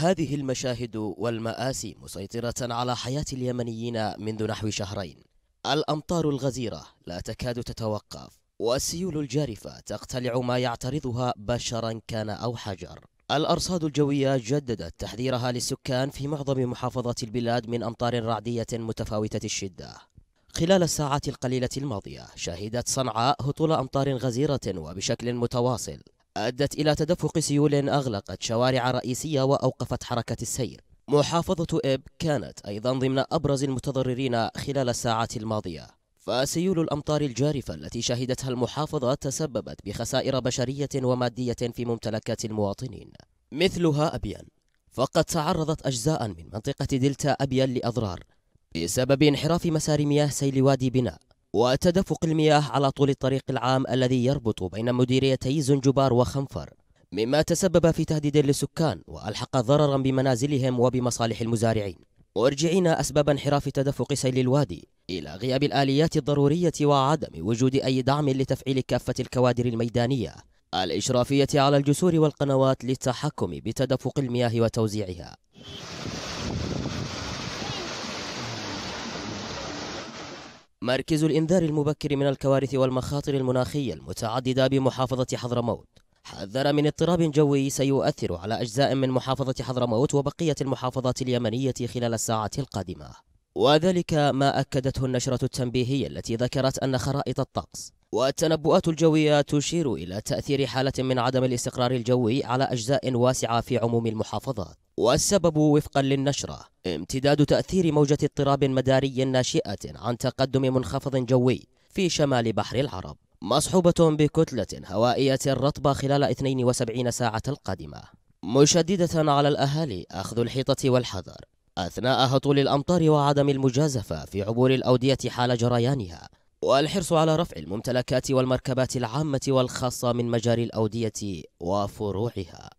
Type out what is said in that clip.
هذه المشاهد والمآسي مسيطرة على حياة اليمنيين منذ نحو شهرين الأمطار الغزيرة لا تكاد تتوقف والسيول الجارفة تقتلع ما يعترضها بشرا كان أو حجر الأرصاد الجوية جددت تحذيرها للسكان في معظم محافظات البلاد من أمطار رعدية متفاوتة الشدة خلال الساعات القليلة الماضية شهدت صنعاء هطول أمطار غزيرة وبشكل متواصل أدت إلى تدفق سيول أغلقت شوارع رئيسية وأوقفت حركة السير محافظة إب كانت أيضا ضمن أبرز المتضررين خلال الساعات الماضية فسيول الأمطار الجارفة التي شهدتها المحافظة تسببت بخسائر بشرية ومادية في ممتلكات المواطنين مثلها أبيان فقد تعرضت أجزاء من منطقة دلتا أبيان لأضرار بسبب انحراف مسار مياه سيل وادي بناء وتدفق المياه على طول الطريق العام الذي يربط بين مديريتي زنجبار وخنفر مما تسبب في تهديد للسكان وألحق ضررا بمنازلهم وبمصالح المزارعين مرجعين أسباب انحراف تدفق سيل الوادي إلى غياب الآليات الضرورية وعدم وجود أي دعم لتفعيل كافة الكوادر الميدانية الإشرافية على الجسور والقنوات للتحكم بتدفق المياه وتوزيعها مركز الإنذار المبكر من الكوارث والمخاطر المناخية المتعددة بمحافظة حضرموت حذر من اضطراب جوي سيؤثر على أجزاء من محافظة حضرموت وبقية المحافظات اليمنية خلال الساعات القادمة وذلك ما أكدته النشرة التنبيهية التي ذكرت أن خرائط الطقس والتنبؤات الجوية تشير إلى تأثير حالة من عدم الاستقرار الجوي على أجزاء واسعة في عموم المحافظات والسبب وفقا للنشرة امتداد تأثير موجة اضطراب مداري ناشئة عن تقدم منخفض جوي في شمال بحر العرب مصحوبة بكتلة هوائية رطبة خلال 72 ساعة القادمة مشددة على الأهالي أخذ الحيطة والحذر أثناء هطول الأمطار وعدم المجازفة في عبور الأودية حال جريانها والحرص على رفع الممتلكات والمركبات العامة والخاصة من مجاري الأودية وفروعها